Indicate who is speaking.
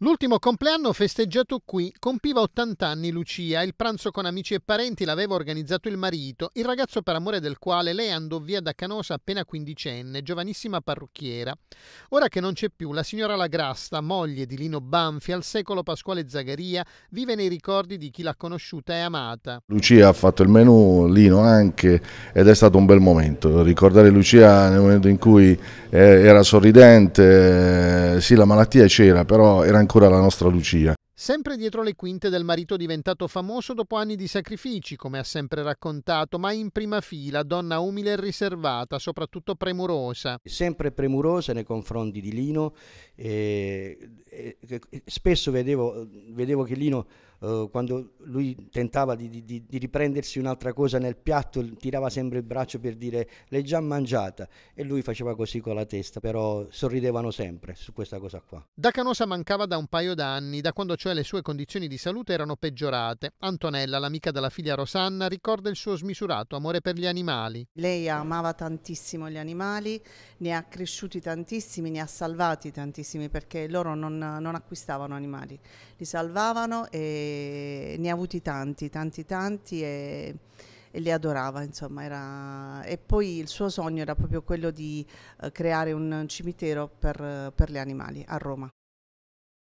Speaker 1: L'ultimo compleanno festeggiato qui compiva 80 anni Lucia, il pranzo con amici e parenti l'aveva organizzato il marito, il ragazzo per amore del quale lei andò via da Canosa appena quindicenne, giovanissima parrucchiera. Ora che non c'è più, la signora Lagrasta, moglie di Lino Banfi, al secolo Pasquale Zagaria, vive nei ricordi di chi l'ha conosciuta e amata.
Speaker 2: Lucia ha fatto il menù, Lino anche, ed è stato un bel momento. Ricordare Lucia nel momento in cui eh, era sorridente, eh, sì la malattia c'era, però era ancora la nostra Lucia.
Speaker 1: Sempre dietro le quinte del marito diventato famoso dopo anni di sacrifici, come ha sempre raccontato, ma in prima fila, donna umile e riservata, soprattutto premurosa. Sempre premurosa nei confronti di Lino, eh, eh,
Speaker 3: e, e, spesso vedevo, vedevo che Lino eh, quando lui tentava di, di, di, riprendersi un'altra cosa nel piatto, tirava sempre il braccio per dire l'hai già mangiata e lui faceva così con la testa, però sorridevano sempre su questa cosa qua.
Speaker 1: Da Canosa mancava da un paio d'anni, da quando cioè le sue condizioni di salute erano peggiorate. Antonella, l'amica della figlia Rosanna, ricorda il suo smisurato amore per gli animali.
Speaker 4: Lei amava tantissimo gli animali, ne ha cresciuti tantissimi, ne ha salvati tantissimi perché loro non, non acquistavano animali, li salvavano e ne ha avuti tanti, tanti, tanti e, e li adorava, insomma, era... e poi il suo sogno era proprio quello di eh, creare un cimitero per, per gli animali a Roma.